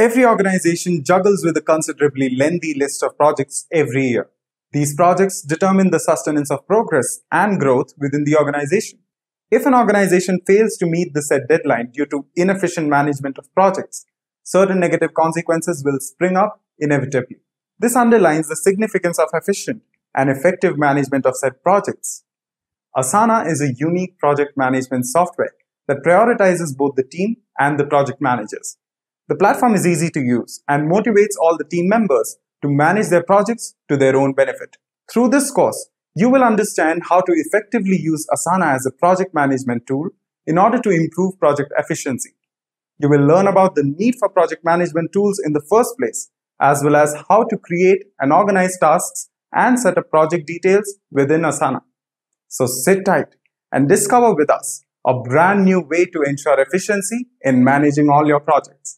Every organization juggles with a considerably lengthy list of projects every year. These projects determine the sustenance of progress and growth within the organization. If an organization fails to meet the set deadline due to inefficient management of projects, certain negative consequences will spring up inevitably. This underlines the significance of efficient and effective management of said projects. Asana is a unique project management software that prioritizes both the team and the project managers. The platform is easy to use and motivates all the team members to manage their projects to their own benefit. Through this course, you will understand how to effectively use Asana as a project management tool in order to improve project efficiency. You will learn about the need for project management tools in the first place, as well as how to create and organize tasks and set up project details within Asana. So sit tight and discover with us a brand new way to ensure efficiency in managing all your projects.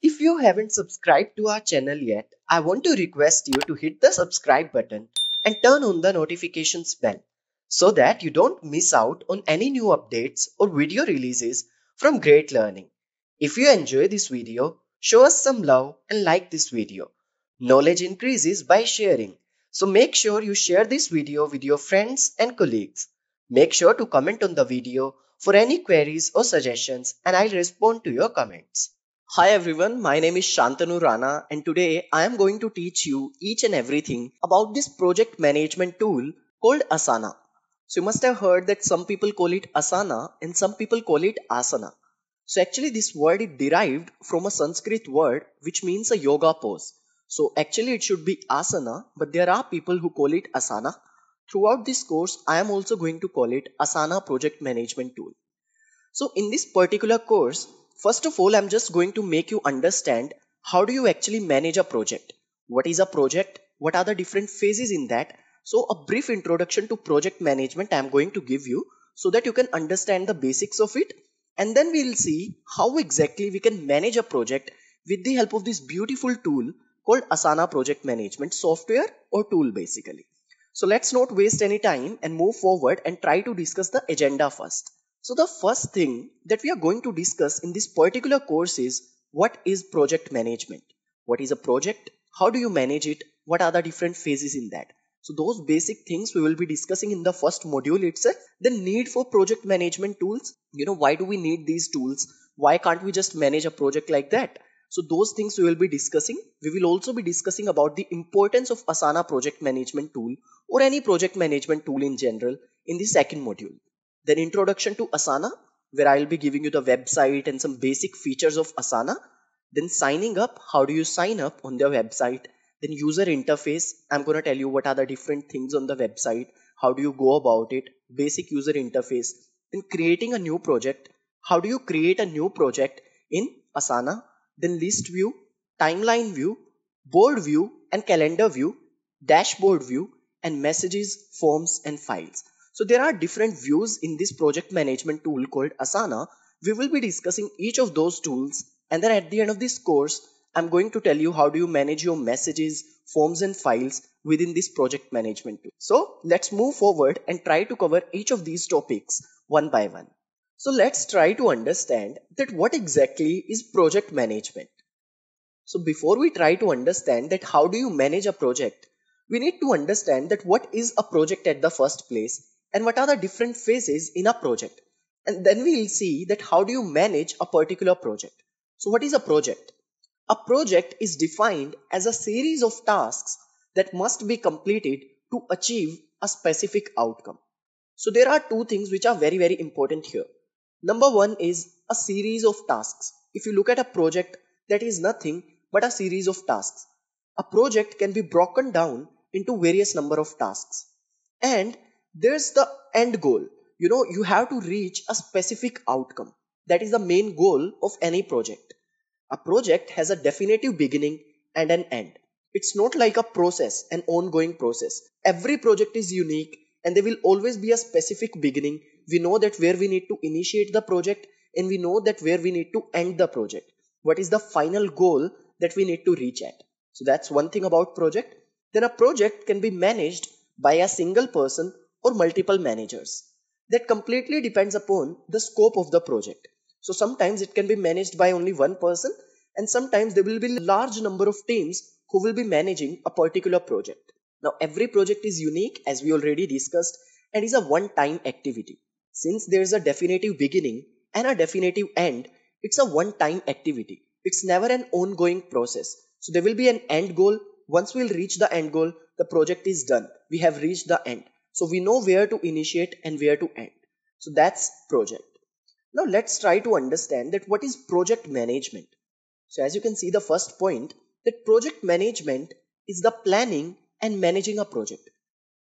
If you haven't subscribed to our channel yet, I want to request you to hit the subscribe button and turn on the notifications bell so that you don't miss out on any new updates or video releases from Great Learning. If you enjoy this video, show us some love and like this video. Knowledge increases by sharing. So make sure you share this video with your friends and colleagues. Make sure to comment on the video for any queries or suggestions and I'll respond to your comments. Hi everyone, my name is Shantanu Rana and today I am going to teach you each and everything about this project management tool called Asana. So you must have heard that some people call it Asana and some people call it Asana. So actually this word is derived from a Sanskrit word which means a yoga pose. So actually it should be Asana but there are people who call it Asana. Throughout this course I am also going to call it Asana project management tool. So in this particular course First of all, I'm just going to make you understand how do you actually manage a project? What is a project? What are the different phases in that? So a brief introduction to project management I'm going to give you so that you can understand the basics of it. And then we'll see how exactly we can manage a project with the help of this beautiful tool called Asana Project Management software or tool basically. So let's not waste any time and move forward and try to discuss the agenda first. So the first thing that we are going to discuss in this particular course is what is project management? What is a project? How do you manage it? What are the different phases in that? So those basic things we will be discussing in the first module itself. The need for project management tools. You know, why do we need these tools? Why can't we just manage a project like that? So those things we will be discussing. We will also be discussing about the importance of Asana project management tool or any project management tool in general in the second module then introduction to Asana, where I'll be giving you the website and some basic features of Asana. Then signing up, how do you sign up on their website? Then user interface, I'm gonna tell you what are the different things on the website, how do you go about it, basic user interface. Then creating a new project, how do you create a new project in Asana? Then list view, timeline view, board view and calendar view, dashboard view, and messages, forms and files. So there are different views in this project management tool called Asana. We will be discussing each of those tools and then at the end of this course, I'm going to tell you how do you manage your messages, forms and files within this project management tool. So let's move forward and try to cover each of these topics one by one. So let's try to understand that what exactly is project management. So before we try to understand that how do you manage a project, we need to understand that what is a project at the first place and what are the different phases in a project. And then we'll see that how do you manage a particular project. So what is a project? A project is defined as a series of tasks that must be completed to achieve a specific outcome. So there are two things which are very, very important here. Number one is a series of tasks. If you look at a project, that is nothing but a series of tasks. A project can be broken down into various number of tasks. And there's the end goal you know you have to reach a specific outcome that is the main goal of any project a project has a definitive beginning and an end it's not like a process an ongoing process every project is unique and there will always be a specific beginning we know that where we need to initiate the project and we know that where we need to end the project what is the final goal that we need to reach at so that's one thing about project then a project can be managed by a single person or multiple managers. That completely depends upon the scope of the project. So sometimes it can be managed by only one person and sometimes there will be a large number of teams who will be managing a particular project. Now every project is unique as we already discussed and is a one-time activity. Since there is a definitive beginning and a definitive end, it's a one-time activity. It's never an ongoing process. So there will be an end goal. Once we'll reach the end goal, the project is done. We have reached the end. So we know where to initiate and where to end. So that's project. Now let's try to understand that what is project management. So as you can see the first point that project management is the planning and managing a project.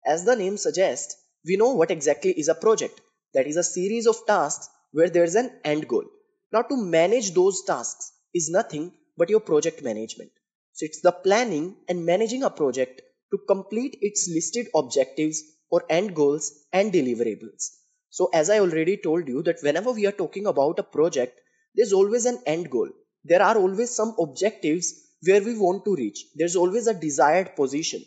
As the name suggests, we know what exactly is a project. That is a series of tasks where there is an end goal. Now to manage those tasks is nothing but your project management. So it's the planning and managing a project to complete its listed objectives or end goals and deliverables. So as I already told you that whenever we are talking about a project, there's always an end goal. There are always some objectives where we want to reach. There's always a desired position.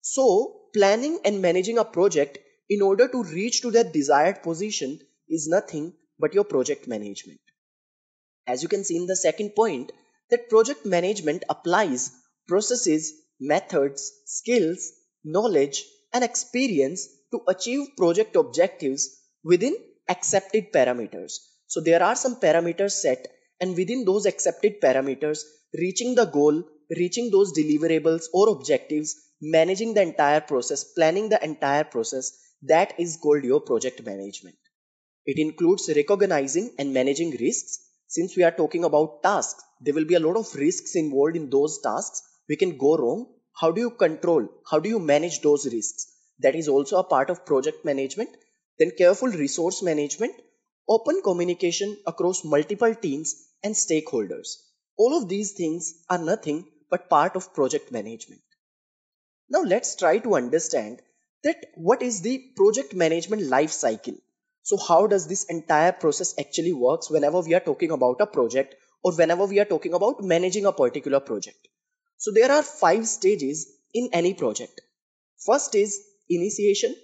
So planning and managing a project in order to reach to that desired position is nothing but your project management. As you can see in the second point, that project management applies processes, methods, skills, knowledge, and experience to achieve project objectives within accepted parameters. So there are some parameters set and within those accepted parameters, reaching the goal, reaching those deliverables or objectives, managing the entire process, planning the entire process, that is called your project management. It includes recognizing and managing risks. Since we are talking about tasks, there will be a lot of risks involved in those tasks. We can go wrong how do you control how do you manage those risks that is also a part of project management then careful resource management open communication across multiple teams and stakeholders all of these things are nothing but part of project management now let's try to understand that what is the project management life cycle so how does this entire process actually works whenever we are talking about a project or whenever we are talking about managing a particular project so there are five stages in any project. First is initiation.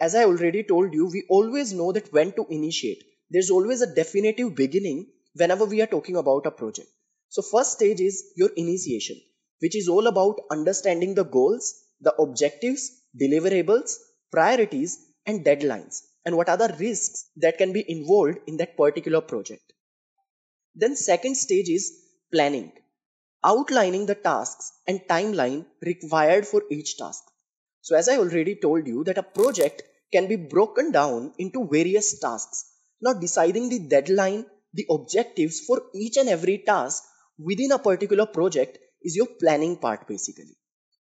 As I already told you, we always know that when to initiate. There's always a definitive beginning whenever we are talking about a project. So first stage is your initiation, which is all about understanding the goals, the objectives, deliverables, priorities, and deadlines, and what are the risks that can be involved in that particular project. Then second stage is planning, outlining the tasks and timeline required for each task. So as I already told you that a project can be broken down into various tasks. Now deciding the deadline, the objectives for each and every task within a particular project is your planning part basically.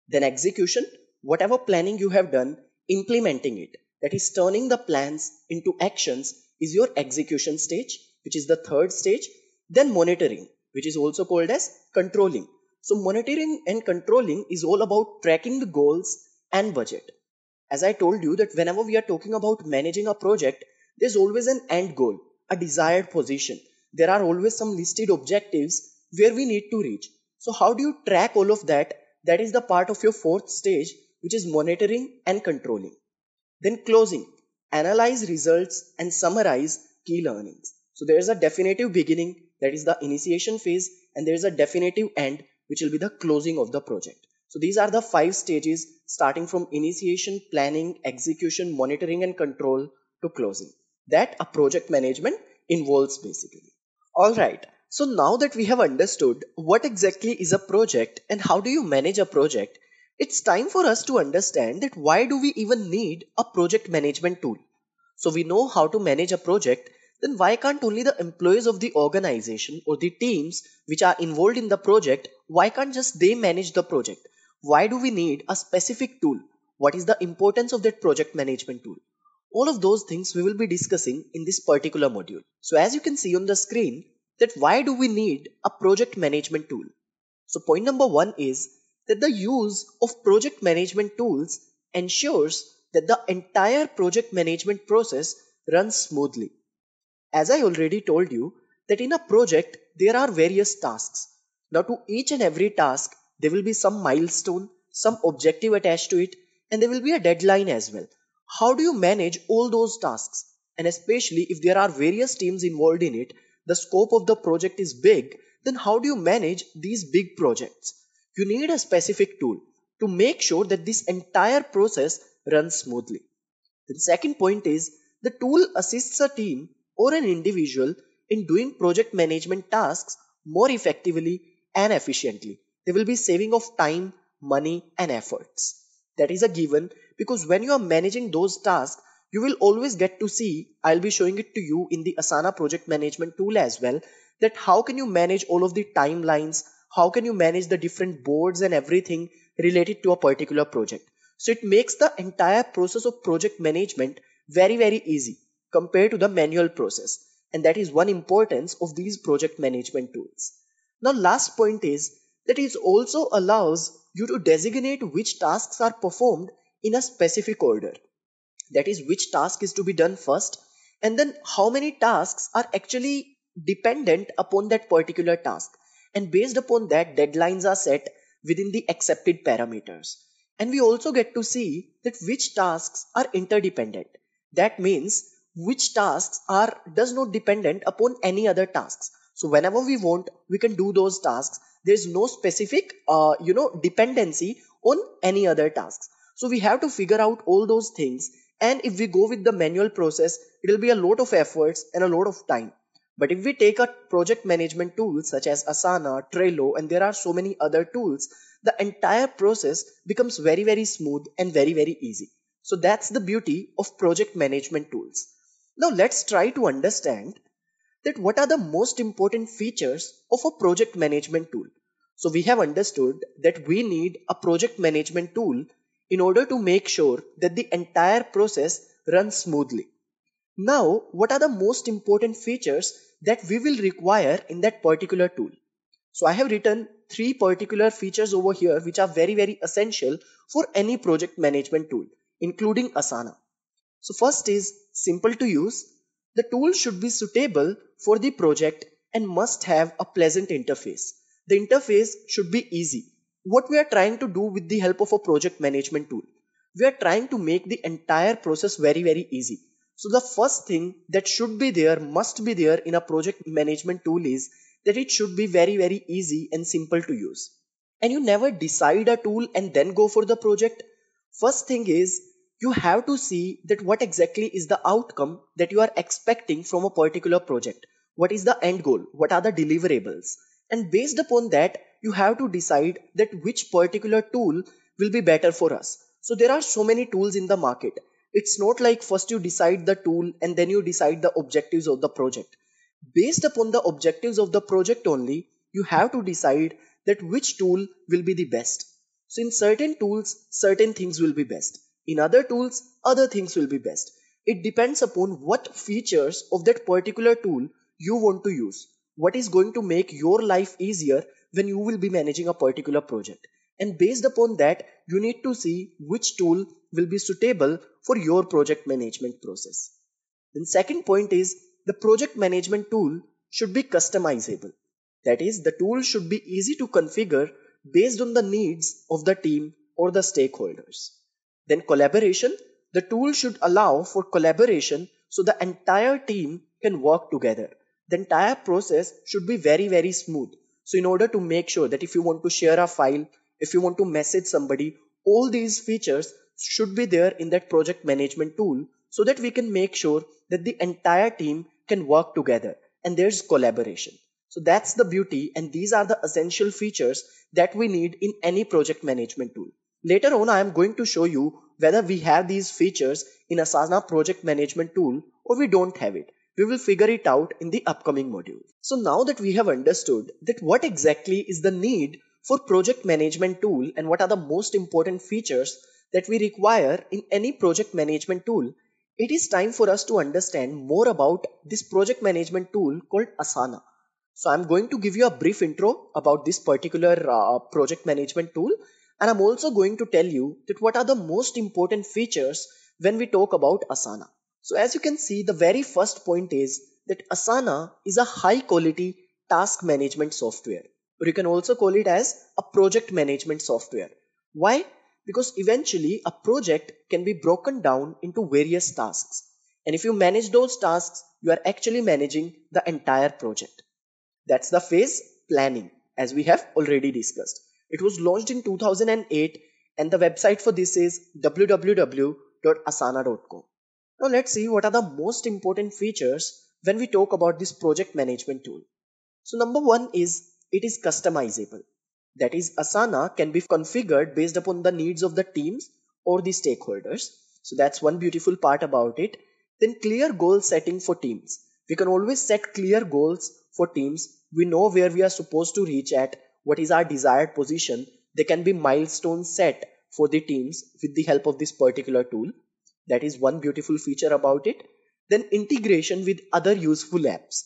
Then execution, whatever planning you have done, implementing it, that is turning the plans into actions is your execution stage, which is the third stage. Then monitoring, which is also called as controlling. So monitoring and controlling is all about tracking the goals and budget. As I told you that whenever we are talking about managing a project, there's always an end goal, a desired position. There are always some listed objectives where we need to reach. So how do you track all of that? That is the part of your fourth stage, which is monitoring and controlling. Then closing, analyze results and summarize key learnings. So there's a definitive beginning that is the initiation phase and there is a definitive end which will be the closing of the project. So these are the five stages starting from initiation, planning, execution, monitoring and control to closing that a project management involves basically. Alright, so now that we have understood what exactly is a project and how do you manage a project, it's time for us to understand that why do we even need a project management tool. So we know how to manage a project then why can't only the employees of the organization or the teams which are involved in the project, why can't just they manage the project? Why do we need a specific tool? What is the importance of that project management tool? All of those things we will be discussing in this particular module. So as you can see on the screen that why do we need a project management tool? So point number one is that the use of project management tools ensures that the entire project management process runs smoothly. As I already told you that in a project there are various tasks. Now to each and every task there will be some milestone, some objective attached to it and there will be a deadline as well. How do you manage all those tasks? And especially if there are various teams involved in it, the scope of the project is big, then how do you manage these big projects? You need a specific tool to make sure that this entire process runs smoothly. The second point is the tool assists a team or an individual in doing project management tasks more effectively and efficiently. There will be saving of time, money and efforts. That is a given because when you are managing those tasks, you will always get to see, I'll be showing it to you in the Asana project management tool as well, that how can you manage all of the timelines, how can you manage the different boards and everything related to a particular project. So it makes the entire process of project management very, very easy compared to the manual process. And that is one importance of these project management tools. Now, last point is that it also allows you to designate which tasks are performed in a specific order. That is, which task is to be done first, and then how many tasks are actually dependent upon that particular task. And based upon that, deadlines are set within the accepted parameters. And we also get to see that which tasks are interdependent. That means which tasks are does not dependent upon any other tasks. So whenever we want, we can do those tasks. There's no specific, uh, you know, dependency on any other tasks. So we have to figure out all those things. And if we go with the manual process, it will be a lot of efforts and a lot of time. But if we take a project management tool such as Asana, Trello, and there are so many other tools, the entire process becomes very, very smooth and very, very easy. So that's the beauty of project management tools. Now let's try to understand that what are the most important features of a project management tool. So we have understood that we need a project management tool in order to make sure that the entire process runs smoothly. Now, what are the most important features that we will require in that particular tool? So I have written three particular features over here which are very very essential for any project management tool including Asana. So first is simple to use. The tool should be suitable for the project and must have a pleasant interface. The interface should be easy. What we are trying to do with the help of a project management tool? We are trying to make the entire process very, very easy. So the first thing that should be there, must be there in a project management tool is that it should be very, very easy and simple to use. And you never decide a tool and then go for the project. First thing is you have to see that what exactly is the outcome that you are expecting from a particular project. What is the end goal? What are the deliverables? And based upon that, you have to decide that which particular tool will be better for us. So there are so many tools in the market. It's not like first you decide the tool and then you decide the objectives of the project. Based upon the objectives of the project only, you have to decide that which tool will be the best. So in certain tools, certain things will be best in other tools, other things will be best. It depends upon what features of that particular tool you want to use. What is going to make your life easier when you will be managing a particular project. And based upon that, you need to see which tool will be suitable for your project management process. Then second point is the project management tool should be customizable. That is, the tool should be easy to configure based on the needs of the team or the stakeholders. Then collaboration, the tool should allow for collaboration so the entire team can work together. The entire process should be very, very smooth. So in order to make sure that if you want to share a file, if you want to message somebody, all these features should be there in that project management tool so that we can make sure that the entire team can work together and there's collaboration. So that's the beauty and these are the essential features that we need in any project management tool. Later on I am going to show you whether we have these features in Asana project management tool or we don't have it. We will figure it out in the upcoming module. So now that we have understood that what exactly is the need for project management tool and what are the most important features that we require in any project management tool, it is time for us to understand more about this project management tool called Asana. So I'm going to give you a brief intro about this particular uh, project management tool and I'm also going to tell you that what are the most important features when we talk about Asana. So as you can see, the very first point is that Asana is a high quality task management software, or you can also call it as a project management software. Why? Because eventually a project can be broken down into various tasks. And if you manage those tasks, you are actually managing the entire project. That's the phase planning, as we have already discussed. It was launched in 2008 and the website for this is www.asana.com. Now let's see what are the most important features when we talk about this project management tool. So number one is it is customizable. That is Asana can be configured based upon the needs of the teams or the stakeholders. So that's one beautiful part about it. Then clear goal setting for teams. We can always set clear goals for teams. We know where we are supposed to reach at what is our desired position, there can be milestones set for the teams with the help of this particular tool. That is one beautiful feature about it. Then integration with other useful apps,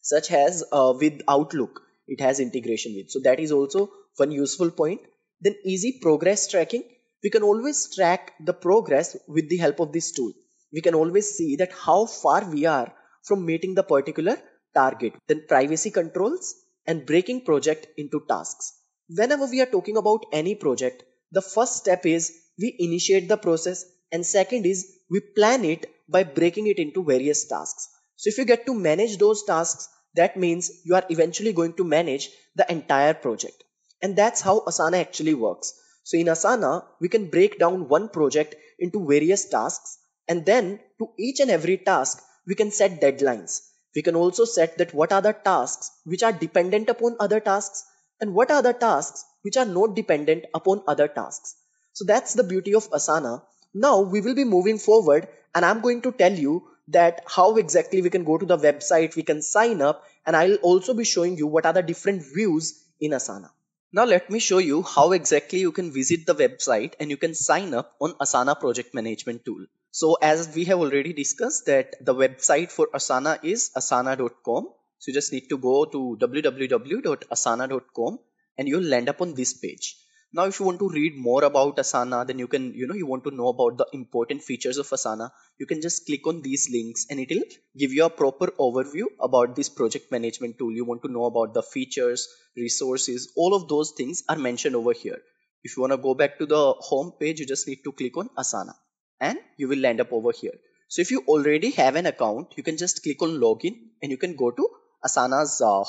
such as uh, with Outlook, it has integration with. So that is also one useful point. Then easy progress tracking. We can always track the progress with the help of this tool. We can always see that how far we are from meeting the particular target. Then privacy controls and breaking project into tasks. Whenever we are talking about any project, the first step is we initiate the process and second is we plan it by breaking it into various tasks. So if you get to manage those tasks, that means you are eventually going to manage the entire project. And that's how Asana actually works. So in Asana, we can break down one project into various tasks and then to each and every task, we can set deadlines. We can also set that what are the tasks which are dependent upon other tasks and what are the tasks which are not dependent upon other tasks. So that's the beauty of Asana. Now we will be moving forward and I'm going to tell you that how exactly we can go to the website, we can sign up and I'll also be showing you what are the different views in Asana. Now let me show you how exactly you can visit the website and you can sign up on Asana project management tool. So as we have already discussed that the website for Asana is asana.com. So you just need to go to www.asana.com and you'll land up on this page. Now if you want to read more about Asana, then you can, you know, you want to know about the important features of Asana, you can just click on these links and it'll give you a proper overview about this project management tool. You want to know about the features, resources, all of those things are mentioned over here. If you want to go back to the home page, you just need to click on Asana and you will end up over here. So if you already have an account, you can just click on login and you can go to Asana's uh,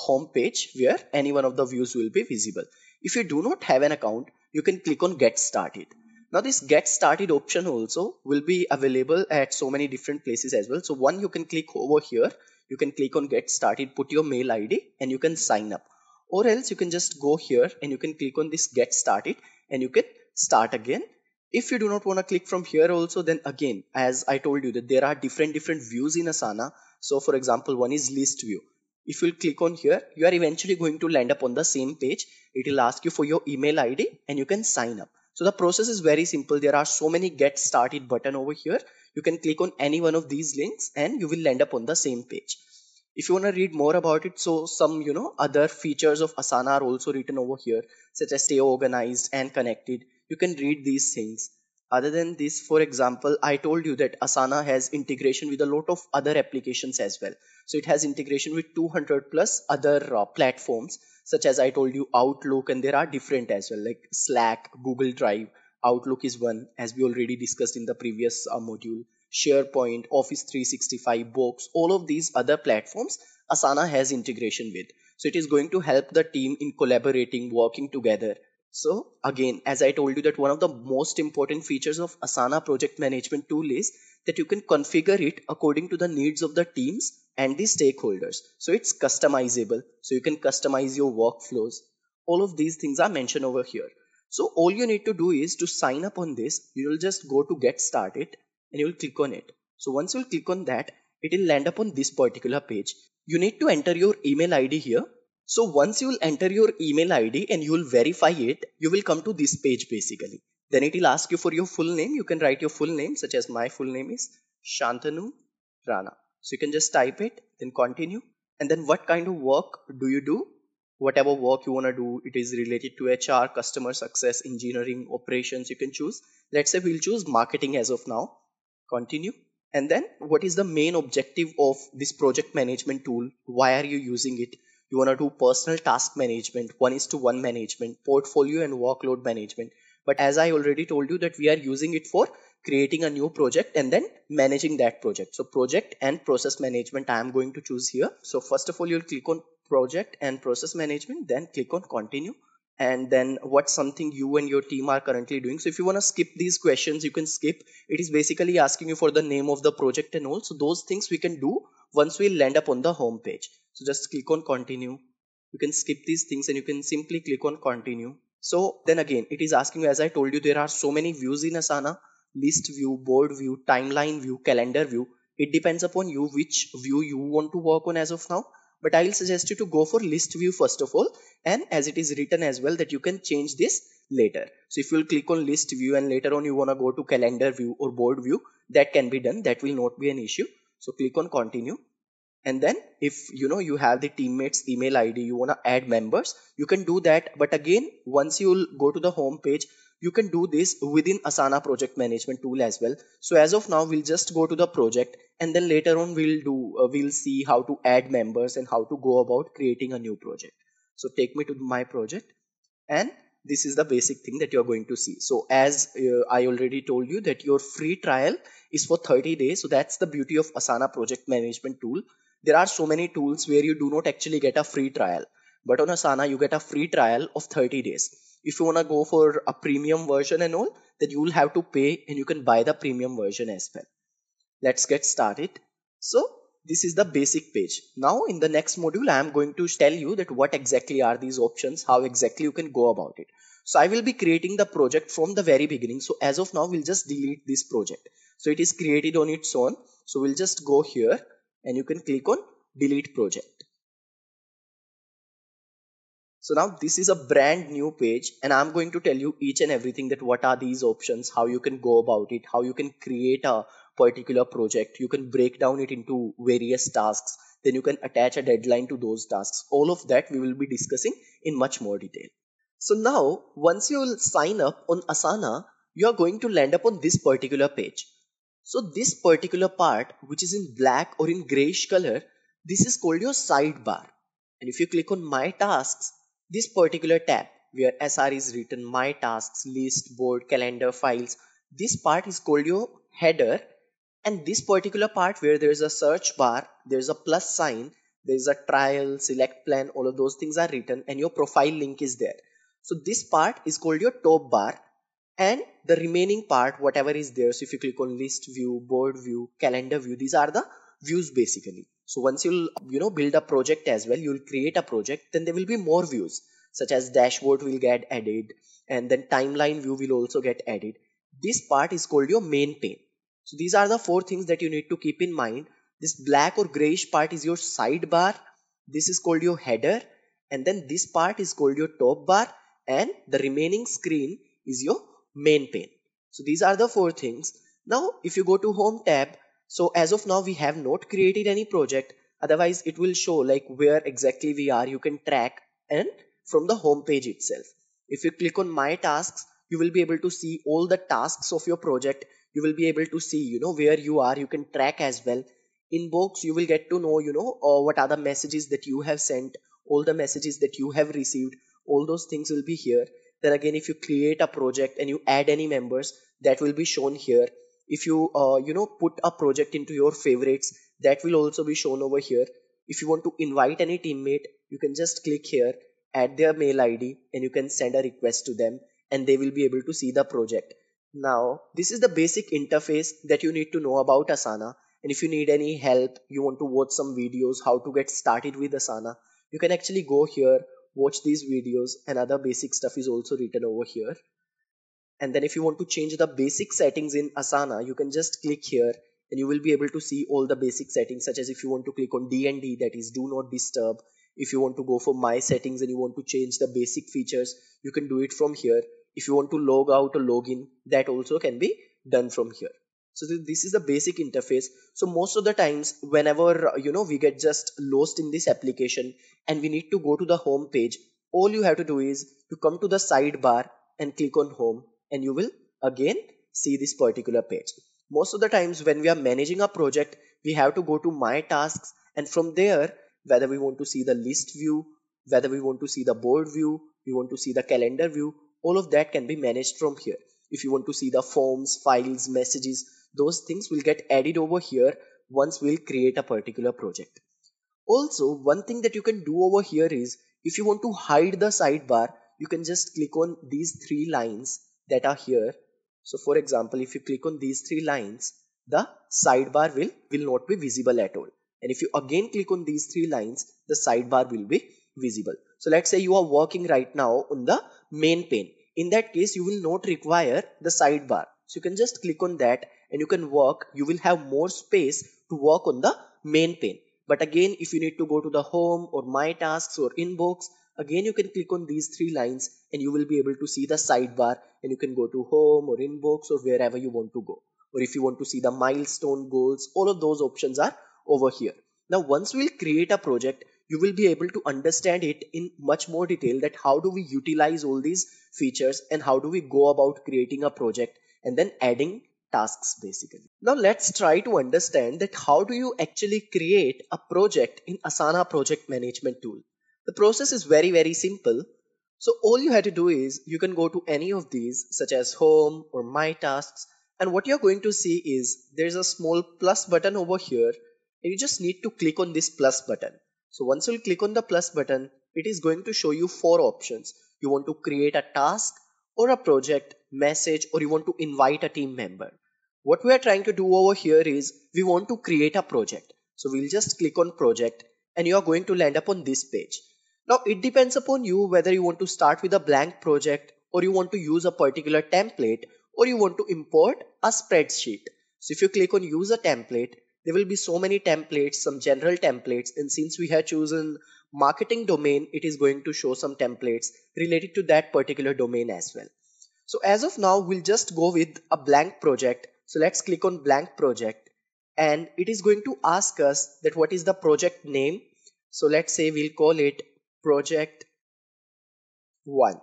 where any one of the views will be visible. If you do not have an account, you can click on get started. Now this get started option also will be available at so many different places as well. So one you can click over here, you can click on get started, put your mail ID and you can sign up. Or else you can just go here and you can click on this get started and you can start again if you do not want to click from here also, then again, as I told you that there are different different views in Asana. So for example, one is list view. If you click on here, you are eventually going to land up on the same page. It will ask you for your email ID and you can sign up. So the process is very simple. There are so many get started button over here. You can click on any one of these links and you will land up on the same page. If you want to read more about it, so some you know other features of Asana are also written over here, such as stay organized and connected you can read these things other than this for example i told you that asana has integration with a lot of other applications as well so it has integration with 200 plus other uh, platforms such as i told you outlook and there are different as well like slack google drive outlook is one as we already discussed in the previous uh, module sharepoint office 365 box all of these other platforms asana has integration with so it is going to help the team in collaborating working together so again, as I told you that one of the most important features of Asana project management tool is that you can configure it according to the needs of the teams and the stakeholders. So it's customizable. So you can customize your workflows. All of these things are mentioned over here. So all you need to do is to sign up on this, you'll just go to get started and you'll click on it. So once you click on that, it will land up on this particular page. You need to enter your email ID here so once you'll enter your email ID and you'll verify it, you will come to this page basically. Then it will ask you for your full name. You can write your full name such as my full name is Shantanu Rana. So you can just type it, then continue. And then what kind of work do you do? Whatever work you want to do, it is related to HR, customer success, engineering, operations, you can choose. Let's say we'll choose marketing as of now. Continue. And then what is the main objective of this project management tool? Why are you using it? you want to do personal task management one is to one management portfolio and workload management but as i already told you that we are using it for creating a new project and then managing that project so project and process management i am going to choose here so first of all you'll click on project and process management then click on continue and then what's something you and your team are currently doing. So if you want to skip these questions, you can skip. It is basically asking you for the name of the project and all. So those things we can do once we land up on the home page. So just click on continue. You can skip these things and you can simply click on continue. So then again, it is asking you, as I told you, there are so many views in Asana, list view, board view, timeline view, calendar view. It depends upon you which view you want to work on as of now but I'll suggest you to go for list view first of all and as it is written as well that you can change this later. So if you'll click on list view and later on you want to go to calendar view or board view that can be done that will not be an issue. So click on continue and then if you know you have the teammates email id you want to add members you can do that but again once you'll go to the home page you can do this within asana project management tool as well so as of now we'll just go to the project and then later on we'll do uh, we'll see how to add members and how to go about creating a new project so take me to my project and this is the basic thing that you're going to see so as uh, i already told you that your free trial is for 30 days so that's the beauty of asana project management tool there are so many tools where you do not actually get a free trial. But on Asana, you get a free trial of 30 days. If you want to go for a premium version and all, then you will have to pay and you can buy the premium version as well. Let's get started. So this is the basic page. Now in the next module, I am going to tell you that what exactly are these options, how exactly you can go about it. So I will be creating the project from the very beginning. So as of now, we'll just delete this project. So it is created on its own. So we'll just go here and you can click on delete project. So now this is a brand new page and I'm going to tell you each and everything that what are these options, how you can go about it, how you can create a particular project, you can break down it into various tasks, then you can attach a deadline to those tasks. All of that we will be discussing in much more detail. So now once you will sign up on Asana, you are going to land up on this particular page. So this particular part which is in black or in grayish color, this is called your sidebar. And if you click on my tasks, this particular tab where SR is written my tasks, list, board, calendar, files, this part is called your header. And this particular part where there is a search bar, there is a plus sign, there is a trial, select plan, all of those things are written and your profile link is there. So this part is called your top bar and the remaining part whatever is there so if you click on list view board view calendar view these are the views basically so once you'll you know build a project as well you'll create a project then there will be more views such as dashboard will get added and then timeline view will also get added this part is called your main pane so these are the four things that you need to keep in mind this black or grayish part is your sidebar this is called your header and then this part is called your top bar and the remaining screen is your main pane. So these are the four things. Now if you go to home tab, so as of now we have not created any project. Otherwise it will show like where exactly we are. You can track and from the home page itself. If you click on my tasks, you will be able to see all the tasks of your project. You will be able to see, you know, where you are. You can track as well. In you will get to know, you know, uh, what are the messages that you have sent, all the messages that you have received, all those things will be here then again if you create a project and you add any members that will be shown here if you uh, you know put a project into your favorites that will also be shown over here if you want to invite any teammate you can just click here add their mail id and you can send a request to them and they will be able to see the project now this is the basic interface that you need to know about asana and if you need any help you want to watch some videos how to get started with asana you can actually go here watch these videos and other basic stuff is also written over here and then if you want to change the basic settings in Asana you can just click here and you will be able to see all the basic settings such as if you want to click on DND that is do not disturb if you want to go for my settings and you want to change the basic features you can do it from here if you want to log out or log in that also can be done from here so this is the basic interface so most of the times whenever you know we get just lost in this application and we need to go to the home page all you have to do is to come to the sidebar and click on home and you will again see this particular page most of the times when we are managing a project we have to go to my tasks and from there whether we want to see the list view whether we want to see the board view we want to see the calendar view all of that can be managed from here if you want to see the forms files messages those things will get added over here once we'll create a particular project. Also, one thing that you can do over here is if you want to hide the sidebar, you can just click on these three lines that are here. So for example, if you click on these three lines, the sidebar will, will not be visible at all. And if you again click on these three lines, the sidebar will be visible. So let's say you are working right now on the main pane. In that case, you will not require the sidebar. So you can just click on that and you can work you will have more space to work on the main pane but again if you need to go to the home or my tasks or inbox again you can click on these three lines and you will be able to see the sidebar and you can go to home or inbox or wherever you want to go or if you want to see the milestone goals all of those options are over here now once we'll create a project you will be able to understand it in much more detail that how do we utilize all these features and how do we go about creating a project and then adding tasks basically. Now let's try to understand that how do you actually create a project in Asana project management tool. The process is very very simple. So all you have to do is you can go to any of these such as home or my tasks and what you're going to see is there's a small plus button over here and you just need to click on this plus button. So once you click on the plus button it is going to show you four options. You want to create a task, or a project message or you want to invite a team member what we are trying to do over here is we want to create a project so we'll just click on project and you are going to land up on this page now it depends upon you whether you want to start with a blank project or you want to use a particular template or you want to import a spreadsheet so if you click on use a template there will be so many templates some general templates and since we have chosen marketing domain, it is going to show some templates related to that particular domain as well. So as of now, we'll just go with a blank project. So let's click on blank project and it is going to ask us that what is the project name. So let's say we'll call it project one.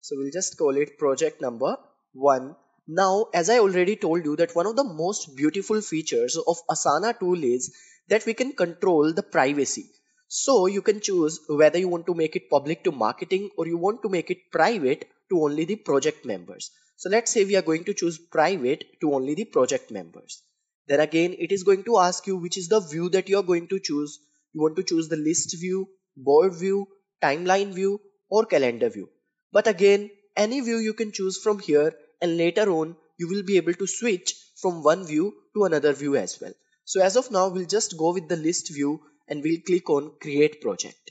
So we'll just call it project number one. Now, as I already told you that one of the most beautiful features of Asana tool is that we can control the privacy. So you can choose whether you want to make it public to marketing or you want to make it private to only the project members. So let's say we are going to choose private to only the project members. Then again, it is going to ask you which is the view that you are going to choose. You want to choose the list view, board view, timeline view or calendar view. But again, any view you can choose from here and later on you will be able to switch from one view to another view as well. So as of now, we'll just go with the list view and we'll click on create project.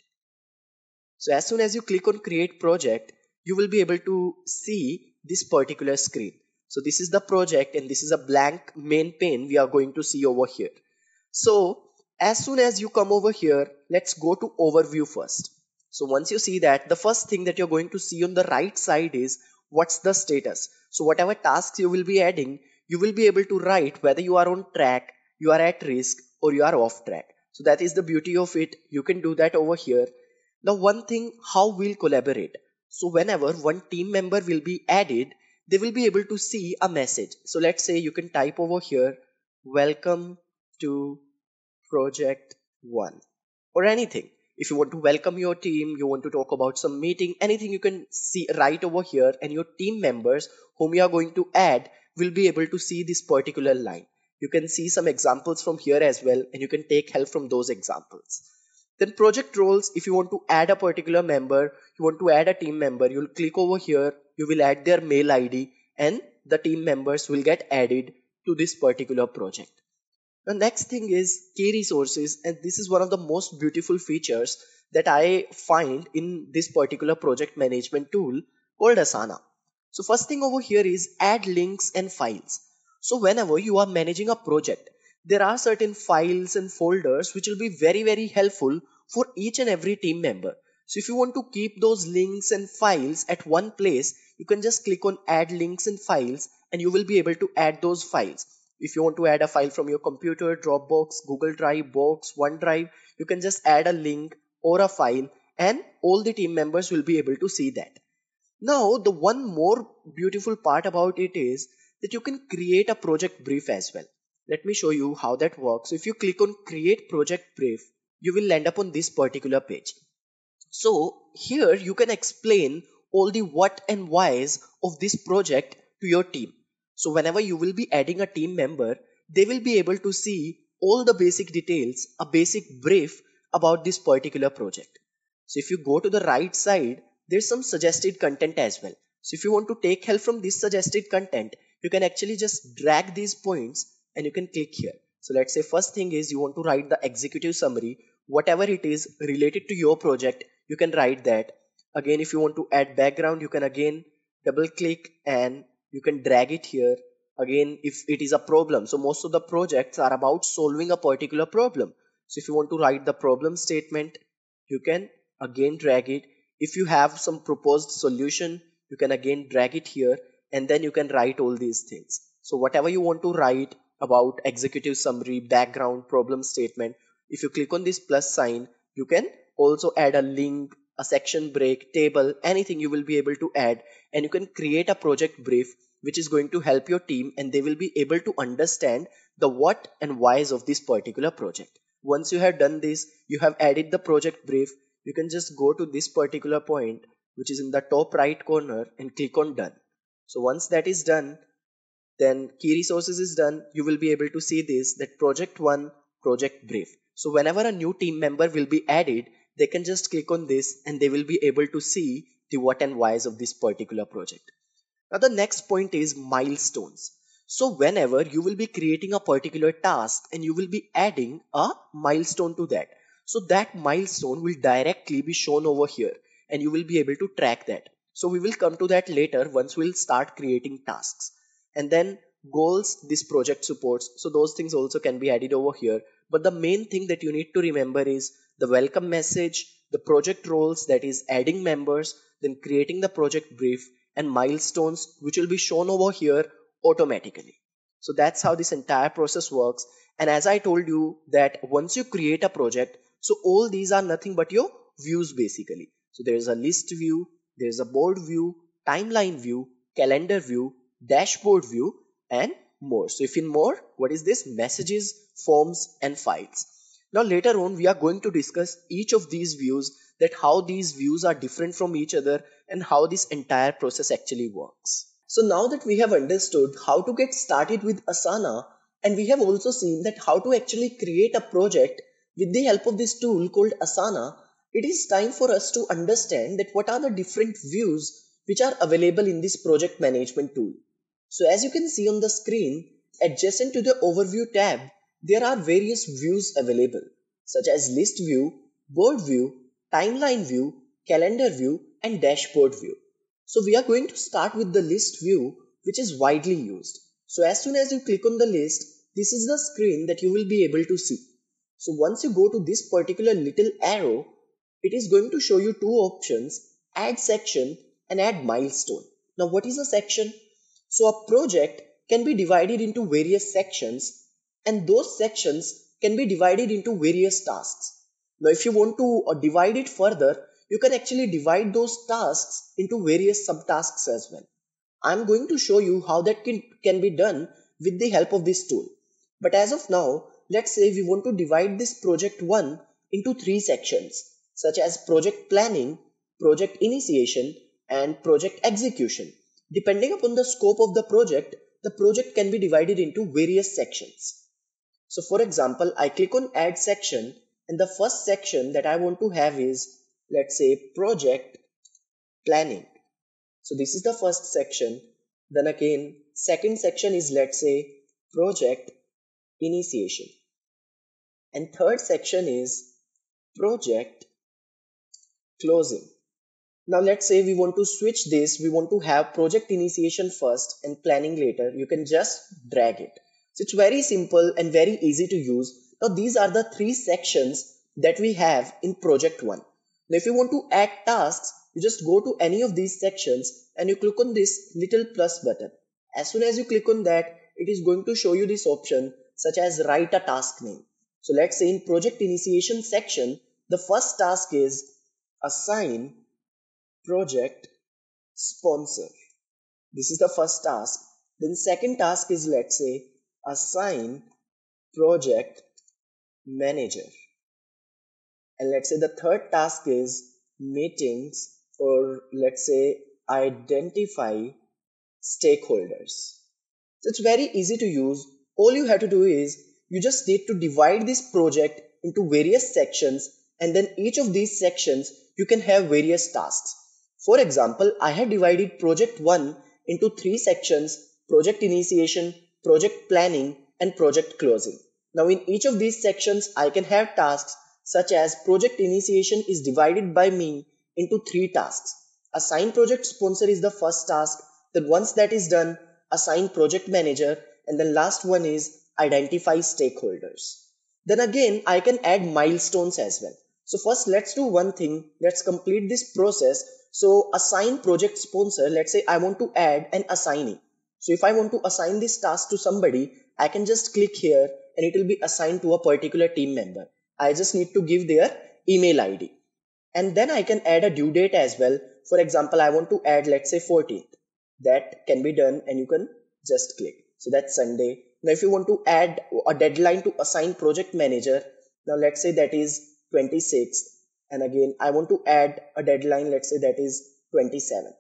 So as soon as you click on create project, you will be able to see this particular screen. So this is the project and this is a blank main pane we are going to see over here. So as soon as you come over here, let's go to overview first. So once you see that, the first thing that you're going to see on the right side is what's the status. So whatever tasks you will be adding, you will be able to write whether you are on track, you are at risk or you are off track. So that is the beauty of it. You can do that over here. Now one thing, how we'll collaborate. So whenever one team member will be added, they will be able to see a message. So let's say you can type over here, welcome to project one or anything. If you want to welcome your team, you want to talk about some meeting, anything you can see right over here and your team members whom you are going to add will be able to see this particular line. You can see some examples from here as well and you can take help from those examples. Then project roles, if you want to add a particular member, you want to add a team member, you'll click over here, you will add their mail ID and the team members will get added to this particular project. The next thing is key resources and this is one of the most beautiful features that I find in this particular project management tool called Asana. So first thing over here is add links and files. So whenever you are managing a project, there are certain files and folders which will be very, very helpful for each and every team member. So if you want to keep those links and files at one place, you can just click on add links and files and you will be able to add those files. If you want to add a file from your computer, Dropbox, Google Drive, Box, OneDrive, you can just add a link or a file and all the team members will be able to see that. Now the one more beautiful part about it is that you can create a project brief as well. Let me show you how that works. If you click on create project brief, you will end up on this particular page. So here you can explain all the what and whys of this project to your team. So whenever you will be adding a team member, they will be able to see all the basic details, a basic brief about this particular project. So if you go to the right side, there's some suggested content as well. So if you want to take help from this suggested content, you can actually just drag these points and you can click here. So let's say first thing is you want to write the executive summary, whatever it is related to your project, you can write that. Again, if you want to add background, you can again double click and you can drag it here. Again, if it is a problem, so most of the projects are about solving a particular problem. So if you want to write the problem statement, you can again drag it. If you have some proposed solution, you can again drag it here and then you can write all these things so whatever you want to write about executive summary background problem statement if you click on this plus sign you can also add a link a section break table anything you will be able to add and you can create a project brief which is going to help your team and they will be able to understand the what and whys of this particular project once you have done this you have added the project brief you can just go to this particular point which is in the top right corner and click on done so once that is done, then key resources is done. You will be able to see this that project one, project brief. So whenever a new team member will be added, they can just click on this and they will be able to see the what and whys of this particular project. Now the next point is milestones. So whenever you will be creating a particular task and you will be adding a milestone to that. So that milestone will directly be shown over here and you will be able to track that. So we will come to that later once we'll start creating tasks. And then goals, this project supports. So those things also can be added over here. But the main thing that you need to remember is the welcome message, the project roles that is adding members, then creating the project brief and milestones which will be shown over here automatically. So that's how this entire process works. And as I told you that once you create a project, so all these are nothing but your views basically. So there is a list view, there's a board view, timeline view, calendar view, dashboard view, and more. So if in more, what is this? Messages, forms, and files. Now later on, we are going to discuss each of these views that how these views are different from each other and how this entire process actually works. So now that we have understood how to get started with Asana and we have also seen that how to actually create a project with the help of this tool called Asana it is time for us to understand that what are the different views which are available in this project management tool. So as you can see on the screen, adjacent to the overview tab, there are various views available such as list view, board view, timeline view, calendar view and dashboard view. So we are going to start with the list view which is widely used. So as soon as you click on the list, this is the screen that you will be able to see. So once you go to this particular little arrow, it is going to show you two options, add section and add milestone. Now what is a section? So a project can be divided into various sections and those sections can be divided into various tasks. Now if you want to uh, divide it further, you can actually divide those tasks into various subtasks as well. I'm going to show you how that can, can be done with the help of this tool. But as of now, let's say we want to divide this project 1 into 3 sections such as project planning, project initiation, and project execution. Depending upon the scope of the project, the project can be divided into various sections. So for example, I click on add section and the first section that I want to have is let's say project planning. So this is the first section. Then again, second section is let's say project initiation. And third section is project closing. Now let's say we want to switch this, we want to have project initiation first and planning later, you can just drag it. So it's very simple and very easy to use. Now these are the three sections that we have in project one. Now if you want to add tasks, you just go to any of these sections and you click on this little plus button. As soon as you click on that, it is going to show you this option such as write a task name. So let's say in project initiation section, the first task is assign project sponsor. This is the first task. Then second task is let's say assign project manager. And let's say the third task is meetings or let's say identify stakeholders. So it's very easy to use. All you have to do is you just need to divide this project into various sections and then each of these sections you can have various tasks. For example, I have divided project 1 into three sections, project initiation, project planning and project closing. Now in each of these sections I can have tasks such as project initiation is divided by me into three tasks. Assign project sponsor is the first task. Then once that is done, assign project manager and then last one is identify stakeholders. Then again I can add milestones as well. So first let's do one thing. Let's complete this process. So assign project sponsor. Let's say I want to add an assignee. So if I want to assign this task to somebody, I can just click here and it will be assigned to a particular team member. I just need to give their email ID. And then I can add a due date as well. For example, I want to add, let's say 14th. That can be done and you can just click. So that's Sunday. Now if you want to add a deadline to assign project manager, now let's say that is 26th and again I want to add a deadline let's say that is 27th.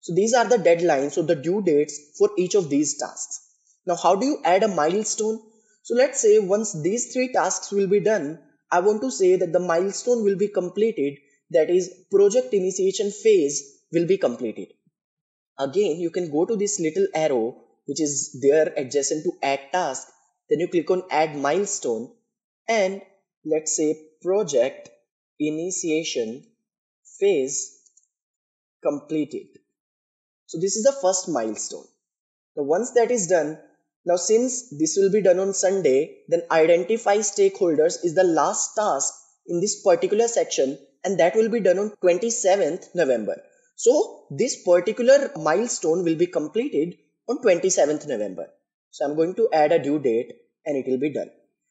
So these are the deadlines so the due dates for each of these tasks. Now how do you add a milestone? So let's say once these three tasks will be done I want to say that the milestone will be completed that is project initiation phase will be completed. Again you can go to this little arrow which is there adjacent to add task then you click on add milestone and let's say project initiation phase completed. So this is the first milestone. Now once that is done, now since this will be done on Sunday, then identify stakeholders is the last task in this particular section and that will be done on 27th November. So this particular milestone will be completed on 27th November. So I'm going to add a due date and it will be done.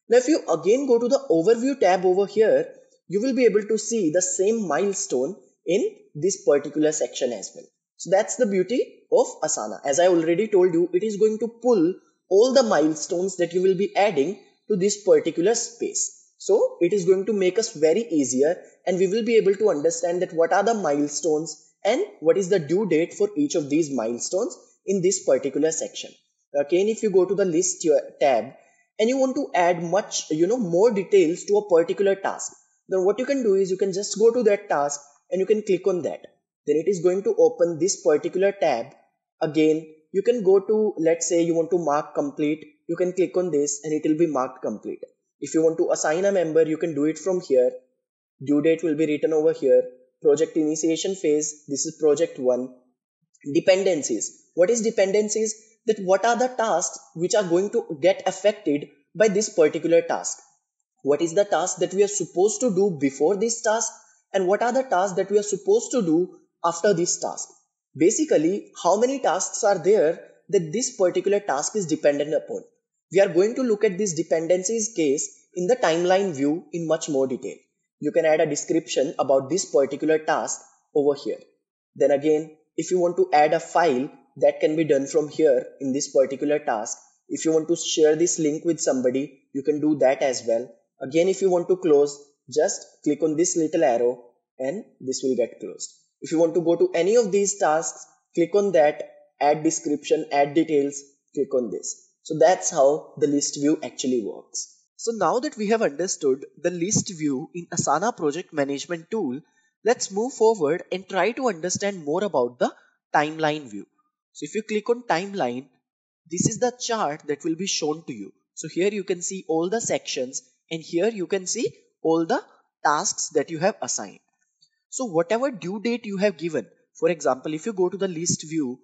Now if you again go to the overview tab over here, you will be able to see the same milestone in this particular section as well. So that's the beauty of Asana. As I already told you, it is going to pull all the milestones that you will be adding to this particular space. So it is going to make us very easier and we will be able to understand that what are the milestones and what is the due date for each of these milestones in this particular section. Again, if you go to the list tab, and you want to add much you know more details to a particular task then what you can do is you can just go to that task and you can click on that then it is going to open this particular tab again you can go to let's say you want to mark complete you can click on this and it will be marked complete if you want to assign a member you can do it from here due date will be written over here project initiation phase this is project 1 dependencies what is dependencies that what are the tasks which are going to get affected by this particular task. What is the task that we are supposed to do before this task and what are the tasks that we are supposed to do after this task. Basically, how many tasks are there that this particular task is dependent upon. We are going to look at this dependencies case in the timeline view in much more detail. You can add a description about this particular task over here. Then again, if you want to add a file that can be done from here in this particular task. If you want to share this link with somebody, you can do that as well. Again, if you want to close, just click on this little arrow and this will get closed. If you want to go to any of these tasks, click on that, add description, add details, click on this. So that's how the list view actually works. So now that we have understood the list view in Asana project management tool, let's move forward and try to understand more about the timeline view. So if you click on timeline, this is the chart that will be shown to you. So here you can see all the sections and here you can see all the tasks that you have assigned. So whatever due date you have given, for example, if you go to the list view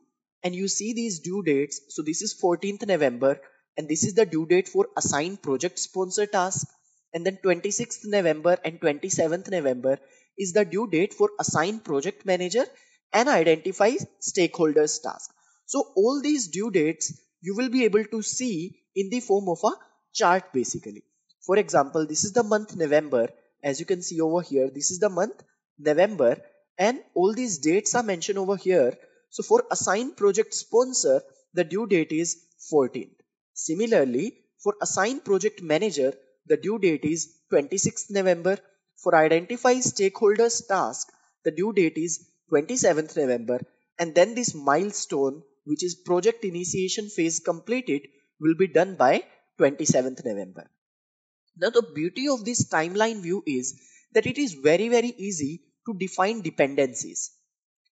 and you see these due dates, so this is 14th November and this is the due date for assigned project sponsor task and then 26th November and 27th November is the due date for assigned project manager and identify stakeholders task. So all these due dates you will be able to see in the form of a chart basically. For example, this is the month November. As you can see over here, this is the month November and all these dates are mentioned over here. So for assigned project sponsor, the due date is 14th. Similarly, for assigned project manager, the due date is 26th November. For identify stakeholders task, the due date is 27th November. And then this milestone which is project initiation phase completed will be done by 27th November. Now the beauty of this timeline view is that it is very very easy to define dependencies.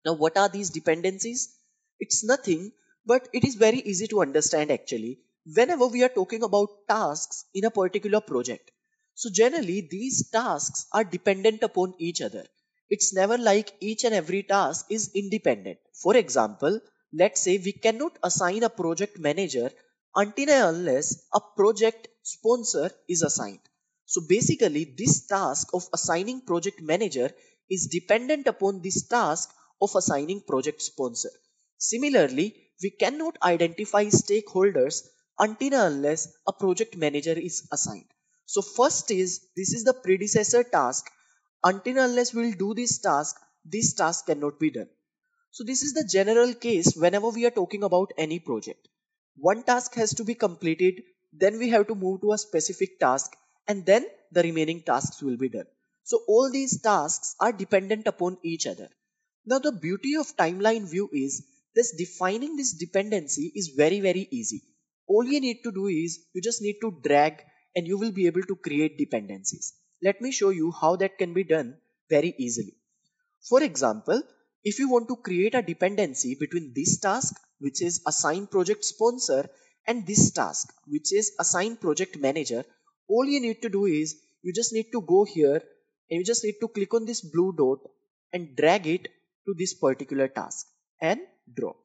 Now what are these dependencies? It's nothing but it is very easy to understand actually whenever we are talking about tasks in a particular project. So generally these tasks are dependent upon each other. It's never like each and every task is independent. For example, let's say we cannot assign a project manager until and unless a project sponsor is assigned. So basically this task of assigning project manager is dependent upon this task of assigning project sponsor. Similarly, we cannot identify stakeholders until and unless a project manager is assigned. So first is this is the predecessor task. Until unless we'll do this task, this task cannot be done. So this is the general case whenever we are talking about any project. One task has to be completed, then we have to move to a specific task and then the remaining tasks will be done. So all these tasks are dependent upon each other. Now the beauty of timeline view is this defining this dependency is very very easy. All you need to do is you just need to drag and you will be able to create dependencies. Let me show you how that can be done very easily. For example, if you want to create a dependency between this task, which is assign project sponsor, and this task, which is assign project manager, all you need to do is you just need to go here and you just need to click on this blue dot and drag it to this particular task and drop.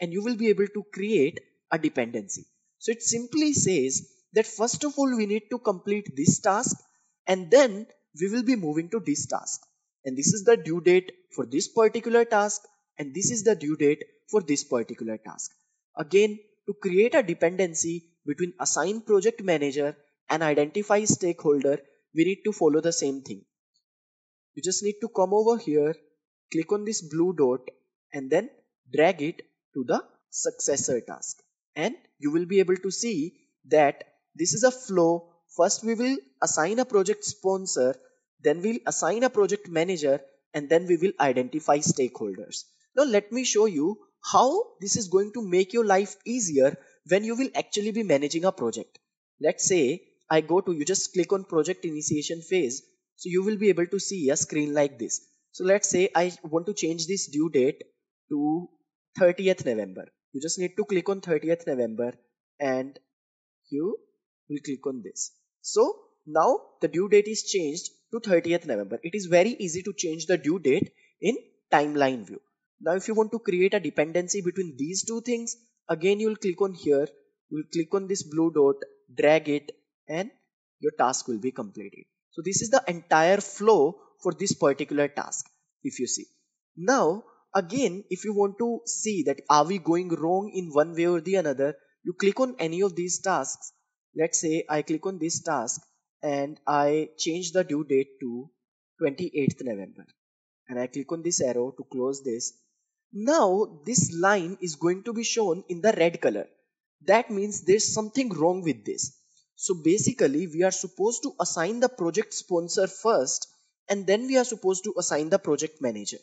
And you will be able to create a dependency. So it simply says that first of all, we need to complete this task and then we will be moving to this task and this is the due date for this particular task and this is the due date for this particular task. Again, to create a dependency between assign project manager and identify stakeholder, we need to follow the same thing. You just need to come over here, click on this blue dot and then drag it to the successor task. And you will be able to see that this is a flow. First, we will assign a project sponsor then we'll assign a project manager and then we will identify stakeholders. Now let me show you how this is going to make your life easier when you will actually be managing a project. Let's say I go to, you just click on project initiation phase. So you will be able to see a screen like this. So let's say I want to change this due date to 30th November. You just need to click on 30th November and you will click on this. So now the due date is changed to 30th November. It is very easy to change the due date in timeline view. Now if you want to create a dependency between these two things, again you will click on here, you will click on this blue dot, drag it and your task will be completed. So this is the entire flow for this particular task if you see. Now again if you want to see that are we going wrong in one way or the another, you click on any of these tasks. Let's say I click on this task and I change the due date to 28th November and I click on this arrow to close this now this line is going to be shown in the red color that means there's something wrong with this so basically we are supposed to assign the project sponsor first and then we are supposed to assign the project manager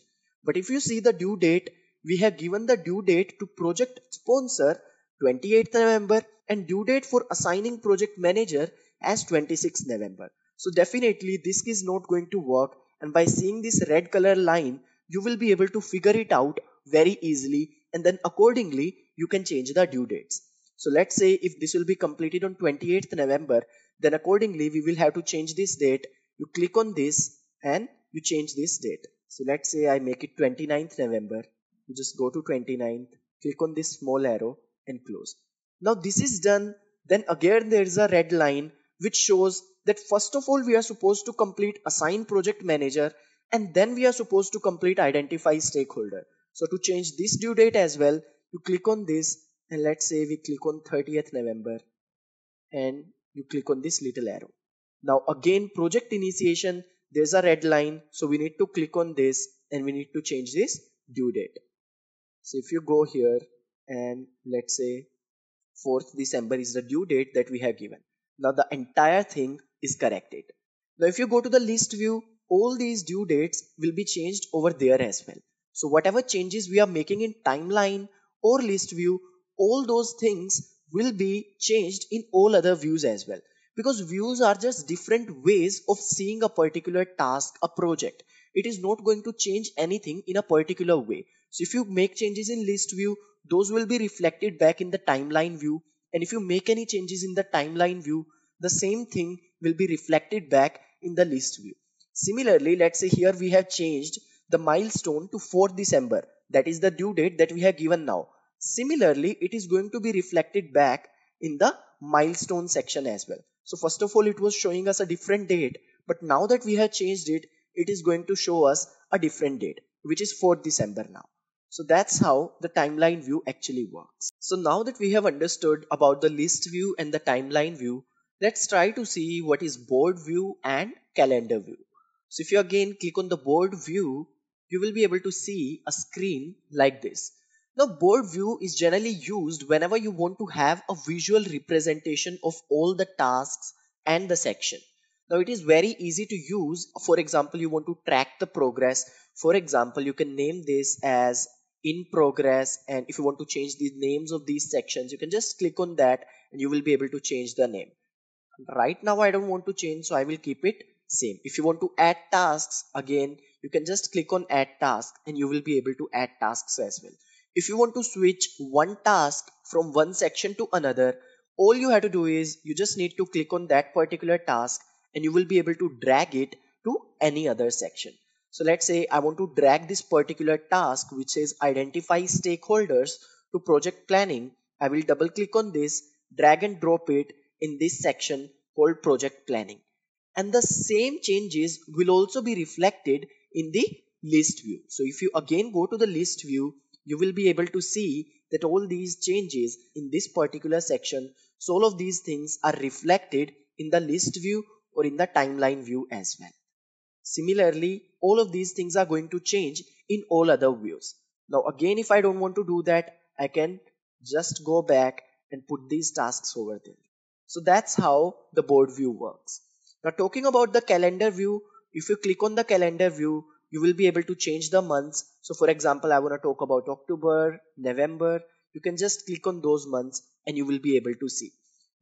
but if you see the due date we have given the due date to project sponsor 28th November and due date for assigning project manager as 26 November. So definitely this is not going to work and by seeing this red color line you will be able to figure it out very easily and then accordingly you can change the due dates. So let's say if this will be completed on 28th November then accordingly we will have to change this date. You click on this and you change this date. So let's say I make it 29th November. You just go to 29th, click on this small arrow and close. Now this is done. Then again there is a red line which shows that first of all we are supposed to complete assign project manager and then we are supposed to complete identify stakeholder. So to change this due date as well, you click on this and let's say we click on 30th November and you click on this little arrow. Now again project initiation, there's a red line. So we need to click on this and we need to change this due date. So if you go here and let's say 4th December is the due date that we have given. Now the entire thing is corrected. Now if you go to the list view, all these due dates will be changed over there as well. So whatever changes we are making in timeline or list view, all those things will be changed in all other views as well. Because views are just different ways of seeing a particular task, a project. It is not going to change anything in a particular way. So if you make changes in list view, those will be reflected back in the timeline view. And if you make any changes in the timeline view, the same thing will be reflected back in the list view. Similarly, let's say here we have changed the milestone to 4th December. That is the due date that we have given now. Similarly, it is going to be reflected back in the milestone section as well. So first of all, it was showing us a different date, but now that we have changed it, it is going to show us a different date, which is 4th December now. So that's how the timeline view actually works. So now that we have understood about the list view and the timeline view, let's try to see what is board view and calendar view. So if you again click on the board view, you will be able to see a screen like this. Now board view is generally used whenever you want to have a visual representation of all the tasks and the section. Now it is very easy to use. For example, you want to track the progress. For example, you can name this as in progress and if you want to change the names of these sections you can just click on that and you will be able to change the name right now I don't want to change so I will keep it same if you want to add tasks again you can just click on add task and you will be able to add tasks as well if you want to switch one task from one section to another all you have to do is you just need to click on that particular task and you will be able to drag it to any other section so let's say I want to drag this particular task which says identify stakeholders to project planning. I will double click on this, drag and drop it in this section called project planning. And the same changes will also be reflected in the list view. So if you again go to the list view, you will be able to see that all these changes in this particular section, so all of these things are reflected in the list view or in the timeline view as well. Similarly, all of these things are going to change in all other views. Now again, if I don't want to do that, I can just go back and put these tasks over there. So that's how the board view works. Now talking about the calendar view, if you click on the calendar view, you will be able to change the months. So for example, I want to talk about October, November. You can just click on those months and you will be able to see.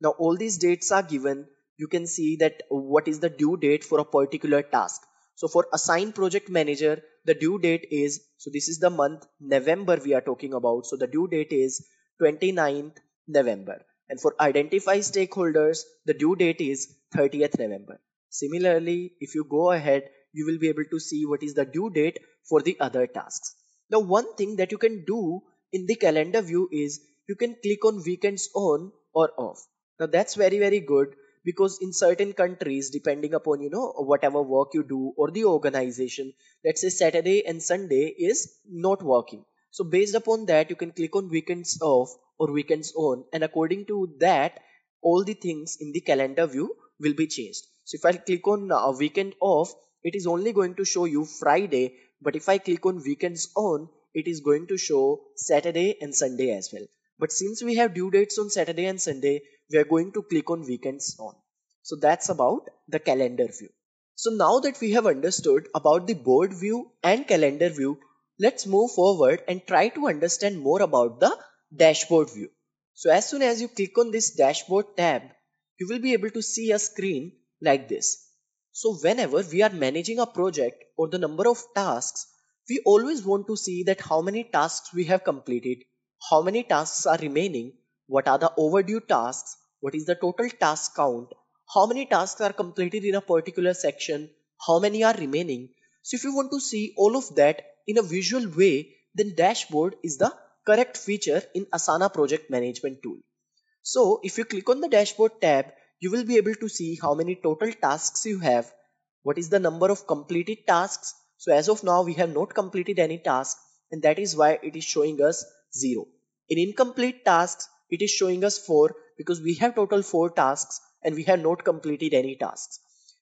Now all these dates are given you can see that what is the due date for a particular task. So for assign project manager, the due date is, so this is the month November we are talking about. So the due date is 29th November. And for identify stakeholders, the due date is 30th November. Similarly, if you go ahead, you will be able to see what is the due date for the other tasks. Now, one thing that you can do in the calendar view is you can click on weekends on or off. Now, that's very, very good because in certain countries depending upon you know whatever work you do or the organization let's say saturday and sunday is not working so based upon that you can click on weekends off or weekends on and according to that all the things in the calendar view will be changed so if i click on a uh, weekend off it is only going to show you friday but if i click on weekends on it is going to show saturday and sunday as well but since we have due dates on Saturday and Sunday, we are going to click on weekends on. So that's about the calendar view. So now that we have understood about the board view and calendar view, let's move forward and try to understand more about the dashboard view. So as soon as you click on this dashboard tab, you will be able to see a screen like this. So whenever we are managing a project or the number of tasks, we always want to see that how many tasks we have completed how many tasks are remaining, what are the overdue tasks, what is the total task count, how many tasks are completed in a particular section, how many are remaining. So if you want to see all of that in a visual way, then dashboard is the correct feature in Asana project management tool. So if you click on the dashboard tab, you will be able to see how many total tasks you have, what is the number of completed tasks. So as of now, we have not completed any task and that is why it is showing us 0. In incomplete tasks, it is showing us 4 because we have total 4 tasks and we have not completed any tasks.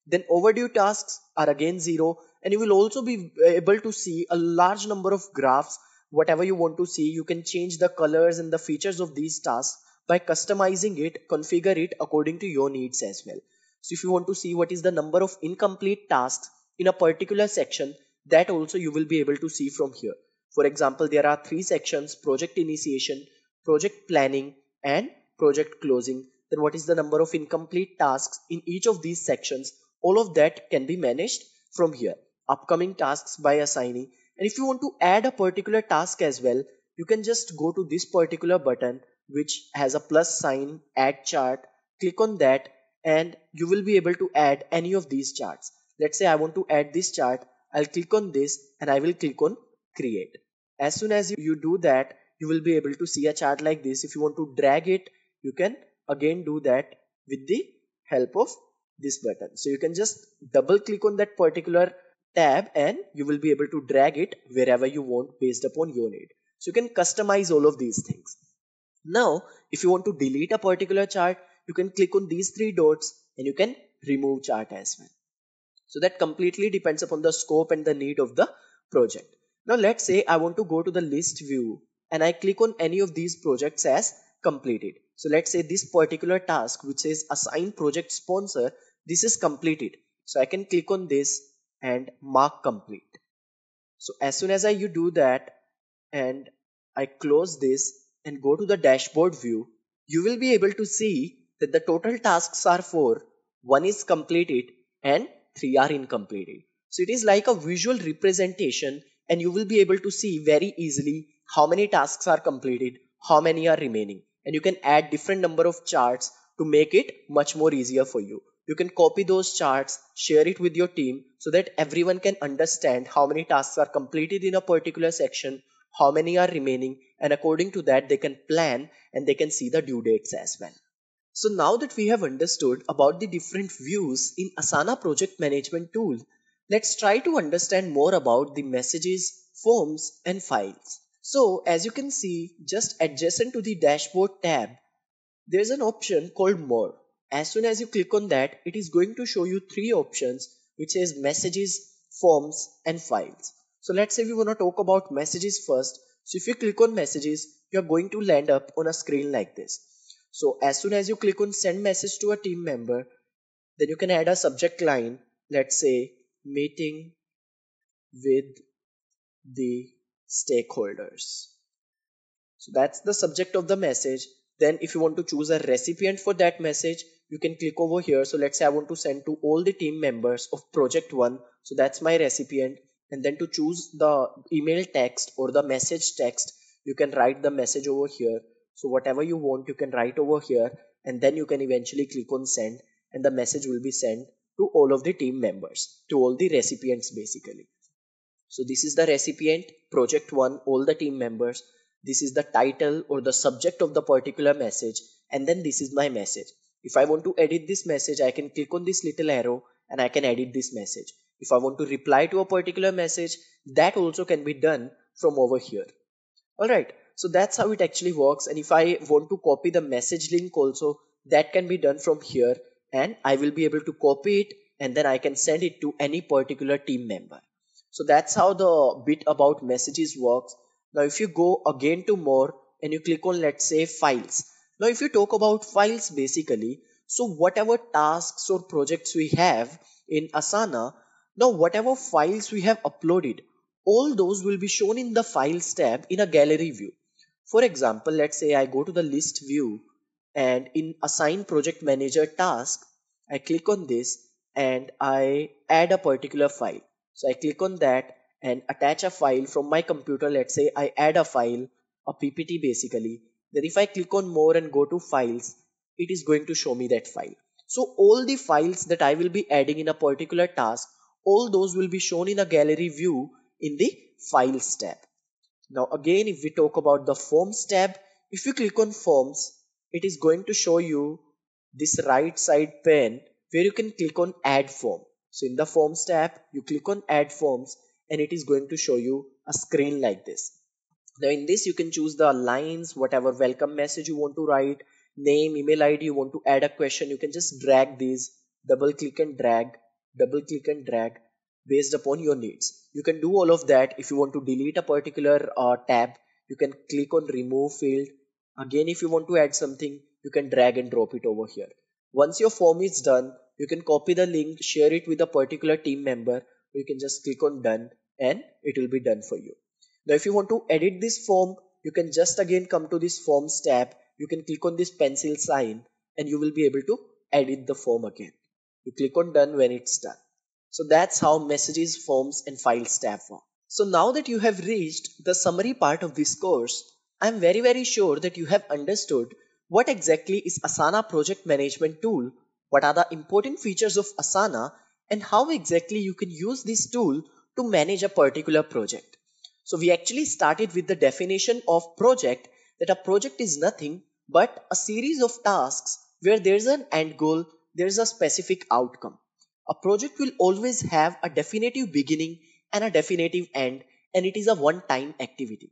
Then overdue tasks are again 0 and you will also be able to see a large number of graphs. Whatever you want to see, you can change the colors and the features of these tasks by customizing it, configure it according to your needs as well. So if you want to see what is the number of incomplete tasks in a particular section, that also you will be able to see from here. For example, there are three sections, project initiation, project planning and project closing. Then what is the number of incomplete tasks in each of these sections? All of that can be managed from here. Upcoming tasks by assignee. And if you want to add a particular task as well, you can just go to this particular button which has a plus sign, add chart. Click on that and you will be able to add any of these charts. Let's say I want to add this chart. I'll click on this and I will click on create as soon as you, you do that you will be able to see a chart like this if you want to drag it you can again do that with the help of this button so you can just double click on that particular tab and you will be able to drag it wherever you want based upon your need so you can customize all of these things now if you want to delete a particular chart you can click on these three dots and you can remove chart as well so that completely depends upon the scope and the need of the project now let's say I want to go to the list view and I click on any of these projects as completed. So let's say this particular task which says assign project sponsor, this is completed. So I can click on this and mark complete. So as soon as I you do that and I close this and go to the dashboard view, you will be able to see that the total tasks are 4, 1 is completed and 3 are incomplete. So it is like a visual representation and you will be able to see very easily how many tasks are completed, how many are remaining. And you can add different number of charts to make it much more easier for you. You can copy those charts, share it with your team so that everyone can understand how many tasks are completed in a particular section, how many are remaining, and according to that they can plan and they can see the due dates as well. So now that we have understood about the different views in Asana project management tool, Let's try to understand more about the messages, forms and files. So as you can see, just adjacent to the dashboard tab, there's an option called more. As soon as you click on that, it is going to show you three options which is messages, forms and files. So let's say we want to talk about messages first. So if you click on messages, you're going to land up on a screen like this. So as soon as you click on send message to a team member, then you can add a subject line, let's say meeting with the stakeholders. So that's the subject of the message. Then if you want to choose a recipient for that message, you can click over here. So let's say I want to send to all the team members of project one. So that's my recipient. And then to choose the email text or the message text, you can write the message over here. So whatever you want, you can write over here and then you can eventually click on send and the message will be sent to all of the team members, to all the recipients basically. So this is the recipient, project one, all the team members. This is the title or the subject of the particular message. And then this is my message. If I want to edit this message, I can click on this little arrow and I can edit this message. If I want to reply to a particular message, that also can be done from over here. Alright, so that's how it actually works. And if I want to copy the message link also, that can be done from here and I will be able to copy it and then I can send it to any particular team member. So that's how the bit about messages works. Now if you go again to more and you click on let's say files. Now if you talk about files basically, so whatever tasks or projects we have in Asana, now whatever files we have uploaded, all those will be shown in the files tab in a gallery view. For example, let's say I go to the list view and in assign project manager task I click on this and I add a particular file so I click on that and attach a file from my computer let's say I add a file a PPT basically then if I click on more and go to files it is going to show me that file so all the files that I will be adding in a particular task all those will be shown in a gallery view in the files tab now again if we talk about the forms tab if you click on forms it is going to show you this right side pane where you can click on add form. So in the forms tab, you click on add forms and it is going to show you a screen like this. Now in this, you can choose the lines, whatever welcome message you want to write, name, email ID, you want to add a question. You can just drag these, double click and drag, double click and drag based upon your needs. You can do all of that. If you want to delete a particular uh, tab, you can click on remove field Again, if you want to add something, you can drag and drop it over here. Once your form is done, you can copy the link, share it with a particular team member. You can just click on done and it will be done for you. Now, if you want to edit this form, you can just again come to this forms tab. You can click on this pencil sign and you will be able to edit the form again. You click on done when it's done. So that's how messages, forms and files tab work. So now that you have reached the summary part of this course, I'm very very sure that you have understood what exactly is Asana project management tool, what are the important features of Asana and how exactly you can use this tool to manage a particular project. So we actually started with the definition of project that a project is nothing but a series of tasks where there is an end goal, there is a specific outcome. A project will always have a definitive beginning and a definitive end and it is a one-time activity.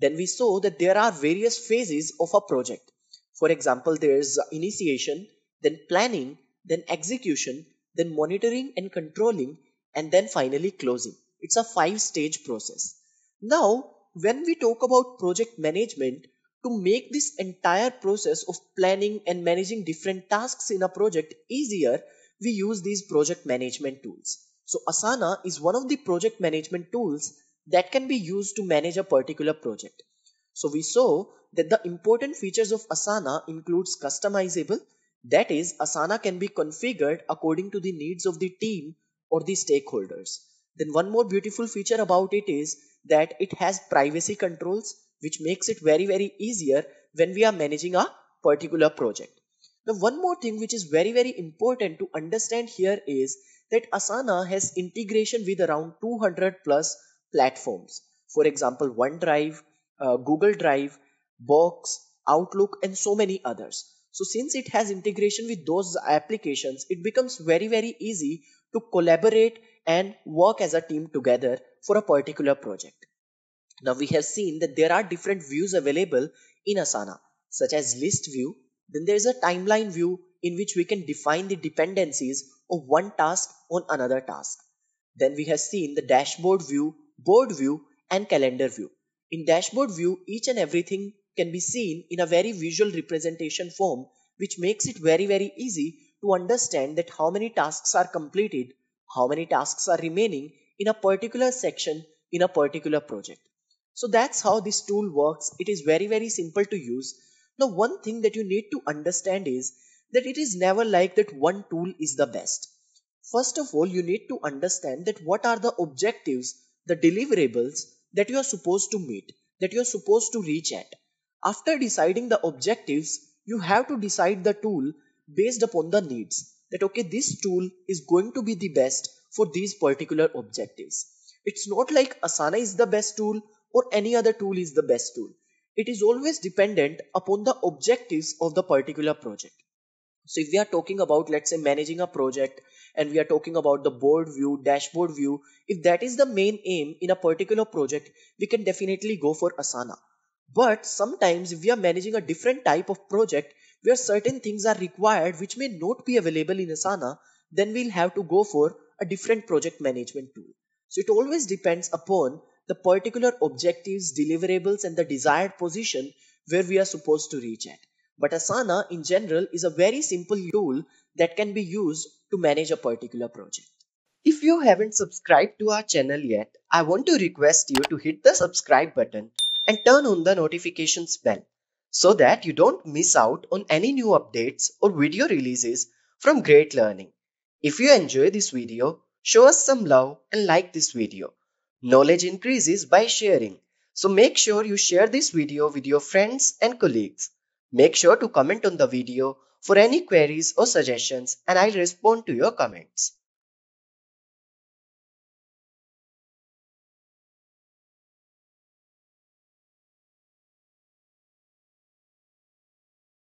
Then we saw that there are various phases of a project. For example, there's initiation, then planning, then execution, then monitoring and controlling, and then finally closing. It's a five stage process. Now, when we talk about project management, to make this entire process of planning and managing different tasks in a project easier, we use these project management tools. So Asana is one of the project management tools that can be used to manage a particular project. So we saw that the important features of Asana includes customizable, that is Asana can be configured according to the needs of the team or the stakeholders. Then one more beautiful feature about it is that it has privacy controls which makes it very very easier when we are managing a particular project. Now one more thing which is very very important to understand here is that Asana has integration with around 200 plus platforms. For example, OneDrive, uh, Google Drive, Box, Outlook, and so many others. So since it has integration with those applications, it becomes very, very easy to collaborate and work as a team together for a particular project. Now we have seen that there are different views available in Asana, such as list view. Then there is a timeline view in which we can define the dependencies of one task on another task. Then we have seen the dashboard view board view and calendar view. In dashboard view, each and everything can be seen in a very visual representation form which makes it very very easy to understand that how many tasks are completed, how many tasks are remaining in a particular section in a particular project. So that's how this tool works. It is very very simple to use. Now one thing that you need to understand is that it is never like that one tool is the best. First of all, you need to understand that what are the objectives the deliverables that you are supposed to meet, that you are supposed to reach at. After deciding the objectives, you have to decide the tool based upon the needs that okay this tool is going to be the best for these particular objectives it's not like asana is the best tool or any other tool is the best tool it is always dependent upon the objectives of the particular project so if we are talking about, let's say, managing a project and we are talking about the board view, dashboard view, if that is the main aim in a particular project, we can definitely go for Asana. But sometimes if we are managing a different type of project where certain things are required which may not be available in Asana, then we'll have to go for a different project management tool. So it always depends upon the particular objectives, deliverables and the desired position where we are supposed to reach at. But Asana in general is a very simple tool that can be used to manage a particular project. If you haven't subscribed to our channel yet, I want to request you to hit the subscribe button and turn on the notifications bell so that you don't miss out on any new updates or video releases from Great Learning. If you enjoy this video, show us some love and like this video. Knowledge increases by sharing. So make sure you share this video with your friends and colleagues. Make sure to comment on the video for any queries or suggestions and I'll respond to your comments.